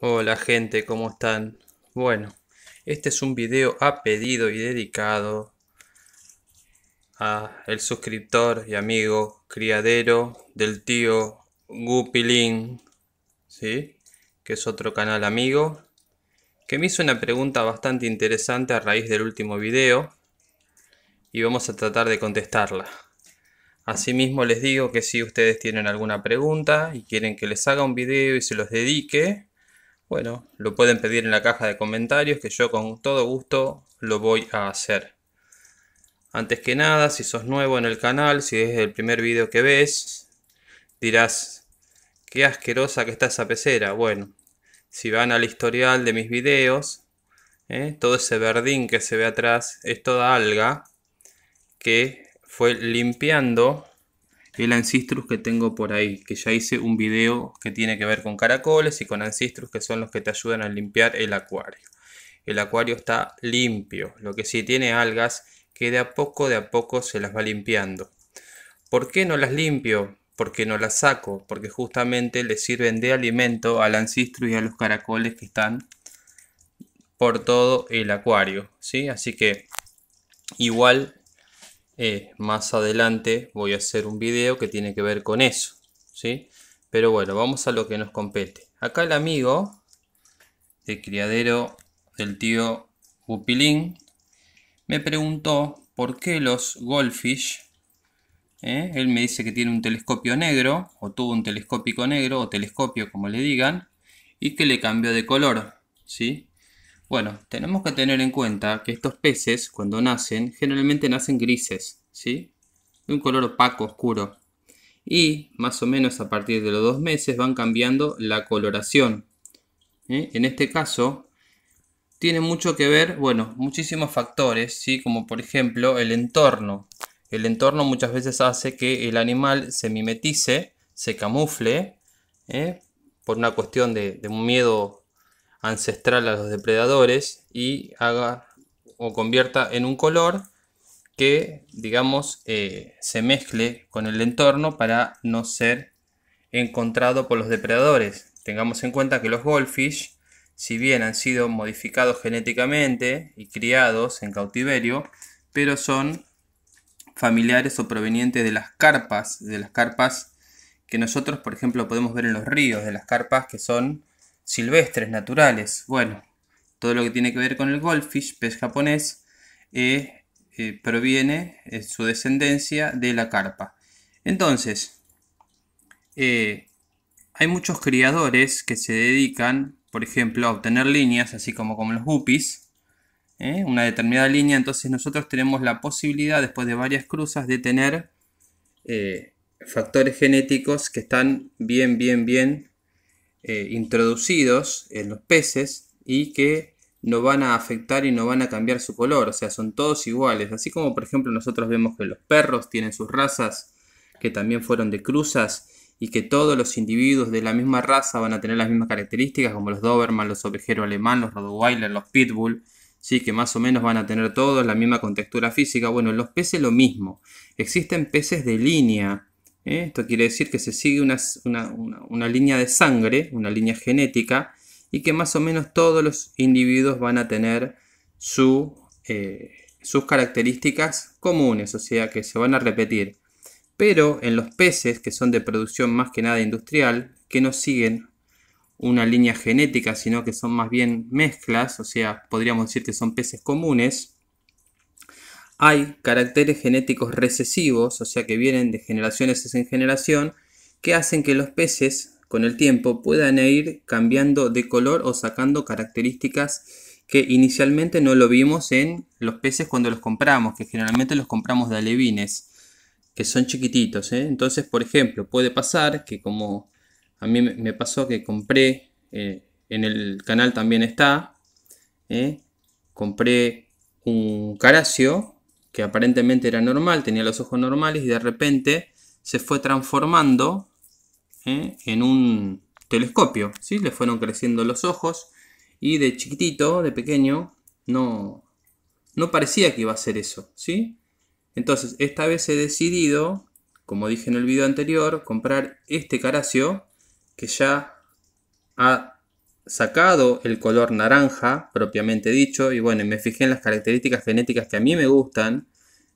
Hola gente, ¿cómo están? Bueno, este es un video a pedido y dedicado a el suscriptor y amigo criadero del tío Gupilin ¿sí? que es otro canal amigo, que me hizo una pregunta bastante interesante a raíz del último video y vamos a tratar de contestarla. Asimismo les digo que si ustedes tienen alguna pregunta y quieren que les haga un video y se los dedique, bueno, lo pueden pedir en la caja de comentarios que yo con todo gusto lo voy a hacer. Antes que nada, si sos nuevo en el canal, si es el primer video que ves, dirás, qué asquerosa que está esa pecera. Bueno, si van al historial de mis videos, ¿eh? todo ese verdín que se ve atrás es toda alga que fue limpiando el Ancestrus que tengo por ahí, que ya hice un video que tiene que ver con caracoles y con Ancistrus, que son los que te ayudan a limpiar el acuario. El acuario está limpio, lo que sí tiene algas que de a poco de a poco se las va limpiando. ¿Por qué no las limpio? Porque no las saco, porque justamente le sirven de alimento al Ancistrus y a los caracoles que están por todo el acuario, ¿sí? Así que igual eh, más adelante voy a hacer un video que tiene que ver con eso, ¿sí? Pero bueno, vamos a lo que nos compete. Acá el amigo de criadero del tío upilín me preguntó por qué los goldfish ¿eh? Él me dice que tiene un telescopio negro, o tuvo un telescópico negro, o telescopio como le digan, y que le cambió de color, ¿sí? Bueno, tenemos que tener en cuenta que estos peces, cuando nacen, generalmente nacen grises, ¿sí? De un color opaco, oscuro. Y más o menos a partir de los dos meses van cambiando la coloración. ¿eh? En este caso, tiene mucho que ver, bueno, muchísimos factores, ¿sí? Como por ejemplo el entorno. El entorno muchas veces hace que el animal se mimetice, se camufle, ¿eh? por una cuestión de, de un miedo ancestral a los depredadores y haga o convierta en un color que, digamos, eh, se mezcle con el entorno para no ser encontrado por los depredadores. Tengamos en cuenta que los goldfish, si bien han sido modificados genéticamente y criados en cautiverio, pero son familiares o provenientes de las carpas, de las carpas que nosotros, por ejemplo, podemos ver en los ríos, de las carpas que son silvestres, naturales. Bueno, todo lo que tiene que ver con el goldfish, pez japonés, eh, eh, proviene de eh, su descendencia de la carpa. Entonces, hay muchos criadores que se dedican, por ejemplo, a obtener líneas, así como como los guppies, una determinada línea. Entonces nosotros tenemos la posibilidad, después de varias cruzas, de tener factores genéticos que están bien, bien, bien eh, introducidos en los peces y que no van a afectar y no van a cambiar su color, o sea, son todos iguales, así como por ejemplo nosotros vemos que los perros tienen sus razas, que también fueron de cruzas, y que todos los individuos de la misma raza van a tener las mismas características, como los Doberman, los ovejeros alemán, los Rottweiler, los Pitbull, sí, que más o menos van a tener todos la misma contextura física. Bueno, los peces lo mismo. Existen peces de línea, esto quiere decir que se sigue una, línea de sangre, una línea genética, y que más o menos todos los individuos van a tener eh, sus características comunes, o sea que se van a repetir. Pero en los peces, que son de producción más que nada industrial, que no siguen una línea genética, sino que son más bien mezclas, o sea, podríamos decir que son peces comunes, hay caracteres genéticos recesivos, o sea que vienen de generaciones en generación, que hacen que los peces con el tiempo puedan ir cambiando de color o sacando características que inicialmente no lo vimos en los peces cuando los compramos, que generalmente los compramos de alevines, que son chiquititos. ¿eh? Entonces, por ejemplo, puede pasar que como a mí me pasó que compré, eh, en el canal también está, ¿eh? compré un caracio que aparentemente era normal, tenía los ojos normales y de repente se fue transformando ¿eh? en un telescopio, ¿sí? Le fueron creciendo los ojos y de chiquitito, de pequeño, no, no parecía que iba a ser eso, ¿sí? Entonces, esta vez he decidido, como dije en el video anterior, comprar este caracio que ya ha sacado el color naranja, propiamente dicho, y bueno, me fijé en las características genéticas que a mí me gustan,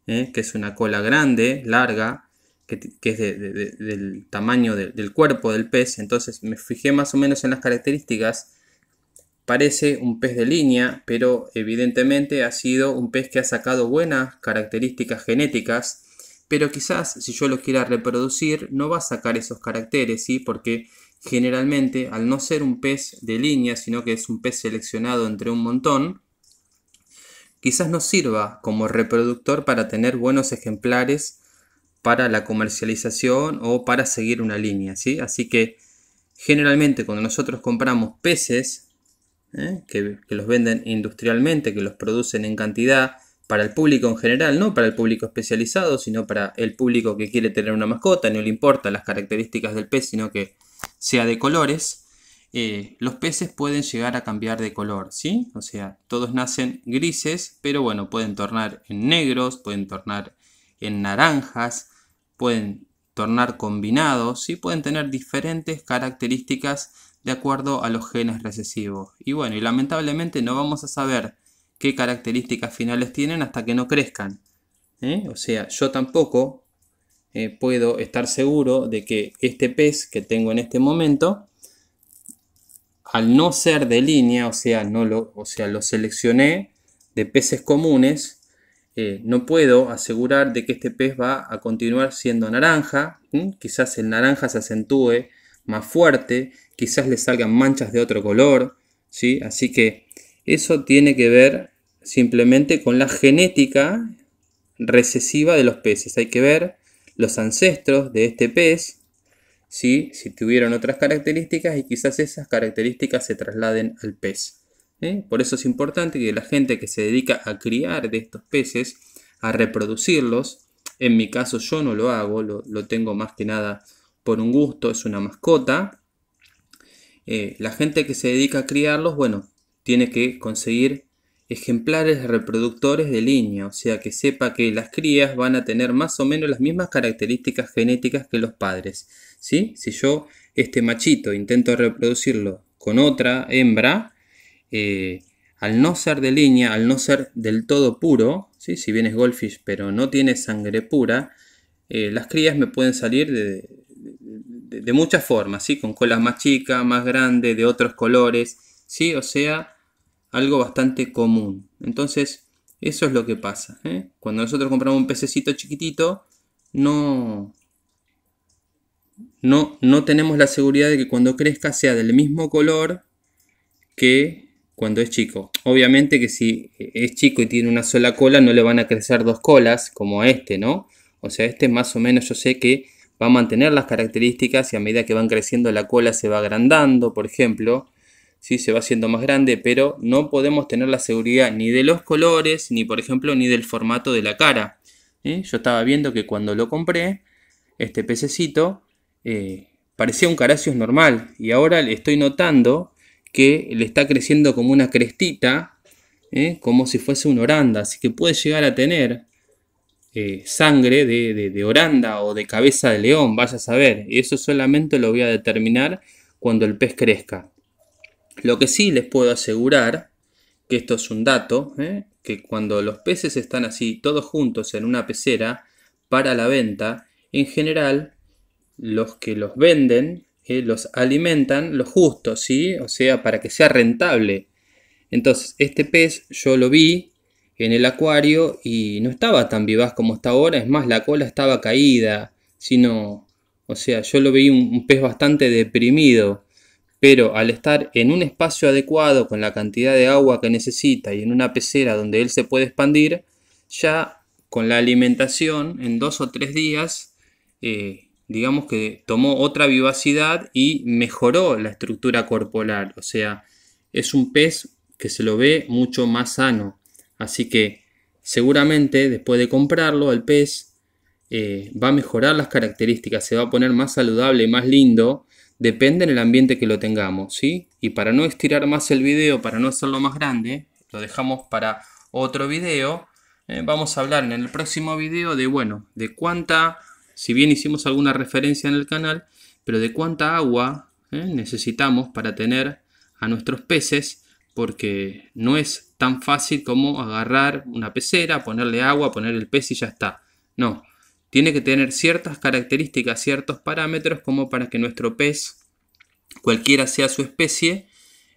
¿eh? que es una cola grande, larga, que, es del tamaño del cuerpo del pez, entonces me fijé más o menos en las características. Parece un pez de línea, pero evidentemente ha sido un pez que ha sacado buenas características genéticas, pero quizás si yo lo quiera reproducir no va a sacar esos caracteres, ¿sí? Porque generalmente, al no ser un pez de línea, sino que es un pez seleccionado entre un montón, quizás nos sirva como reproductor para tener buenos ejemplares para la comercialización o para seguir una línea. ¿sí? Así que generalmente cuando nosotros compramos peces, ¿eh? que, que los venden industrialmente, que los producen en cantidad, para el público en general, no para el público especializado, sino para el público que quiere tener una mascota, no le importa las características del pez, sino que sea de colores, eh, los peces pueden llegar a cambiar de color, ¿sí? O sea, todos nacen grises, pero bueno, pueden tornar en negros, pueden tornar en naranjas, pueden tornar combinados, y Pueden tener diferentes características de acuerdo a los genes recesivos. Y bueno, y lamentablemente no vamos a saber qué características finales tienen hasta que no crezcan. ¿eh? O sea, yo tampoco eh, puedo estar seguro de que este pez que tengo en este momento, al no ser de línea, o sea, no lo, o sea, lo seleccioné de peces comunes, eh, no puedo asegurar de que este pez va a continuar siendo naranja. Quizás el naranja se acentúe más fuerte, quizás le salgan manchas de otro color. ¿sí? Así que eso tiene que ver simplemente con la genética recesiva de los peces. Hay que ver los ancestros de este pez, si tuvieron otras características y quizás esas características se trasladen al pez. ¿eh? Por eso es importante que la gente que se dedica a criar de estos peces, a reproducirlos, en mi caso yo no lo hago, lo, tengo más que nada por un gusto, es una mascota. Eh, la gente que se dedica a criarlos, bueno, tiene que conseguir ejemplares reproductores de línea, o sea que sepa que las crías van a tener más o menos las mismas características genéticas que los padres. ¿sí? Si yo este machito intento reproducirlo con otra hembra, eh, al no ser de línea, al no ser del todo puro, ¿sí? si bien es goldfish pero no tiene sangre pura, eh, las crías me pueden salir de, de, muchas formas, ¿sí? con colas más chicas, más grandes, de otros colores, ¿sí? o sea, algo bastante común. Entonces, eso es lo que pasa. ¿eh? Cuando nosotros compramos un pececito chiquitito, no, no, no tenemos la seguridad de que cuando crezca sea del mismo color que cuando es chico. Obviamente que si es chico y tiene una sola cola, no le van a crecer dos colas como a este, ¿no? O sea, este más o menos yo sé que va a mantener las características y a medida que van creciendo la cola se va agrandando, por ejemplo se va haciendo más grande, pero no podemos tener la seguridad ni de los colores, ni por ejemplo, ni del formato de la cara. Yo estaba viendo que cuando lo compré, este pececito eh, parecía un caracio normal y ahora le estoy notando que le está creciendo como una crestita, ¿eh? como si fuese un oranda, así que puede llegar a tener eh, sangre de, de, oranda o de cabeza de león, vaya a saber. Y eso solamente lo voy a determinar cuando el pez crezca. Lo que sí les puedo asegurar, que esto es un dato, ¿eh? que cuando los peces están así todos juntos en una pecera para la venta, en general los que los venden ¿eh? los alimentan lo justo, ¿sí? O sea, para que sea rentable. Entonces, este pez yo lo vi en el acuario y no estaba tan vivaz como está ahora, es más, la cola estaba caída, sino, o sea, yo lo vi un pez bastante deprimido pero al estar en un espacio adecuado con la cantidad de agua que necesita y en una pecera donde él se puede expandir, ya con la alimentación en dos o tres días, eh, digamos que tomó otra vivacidad y mejoró la estructura corporal, o sea, es un pez que se lo ve mucho más sano. Así que seguramente después de comprarlo, el pez eh, va a mejorar las características, se va a poner más saludable, más lindo, depende en el ambiente que lo tengamos, ¿sí? Y para no estirar más el video, para no hacerlo más grande, lo dejamos para otro video. Eh, vamos a hablar en el próximo video de, bueno, de cuánta, si bien hicimos alguna referencia en el canal, pero de cuánta agua ¿eh? necesitamos para tener a nuestros peces, porque no es tan fácil como agarrar una pecera, ponerle agua, poner el pez y ya está. No, tiene que tener ciertas características, ciertos parámetros como para que nuestro pez, cualquiera sea su especie,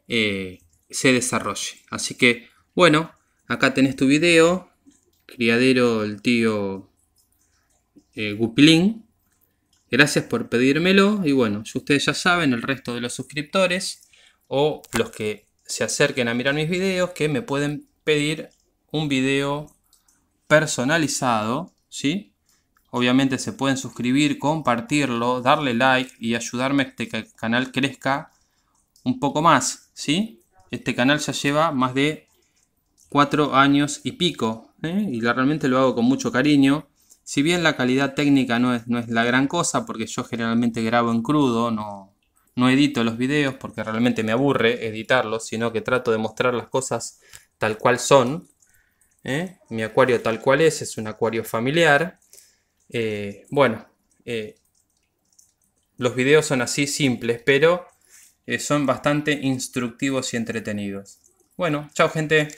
eh, se desarrolle. Así que, bueno, acá tenés tu video, criadero el tío eh, Gupilín. Gracias por pedírmelo y bueno, si ustedes ya saben, el resto de los suscriptores o los que se acerquen a mirar mis videos, que me pueden pedir un video personalizado, ¿sí? Obviamente se pueden suscribir, compartirlo, darle like y ayudarme a que este canal crezca un poco más, ¿sí? Este canal ya lleva más de cuatro años y pico ¿eh? y realmente lo hago con mucho cariño. Si bien la calidad técnica no es, no es la gran cosa porque yo generalmente grabo en crudo, no, no edito los videos porque realmente me aburre editarlos, sino que trato de mostrar las cosas tal cual son. ¿eh? Mi acuario tal cual es, es un acuario familiar. Eh, bueno, eh, los videos son así simples, pero eh, son bastante instructivos y entretenidos. Bueno, chao gente.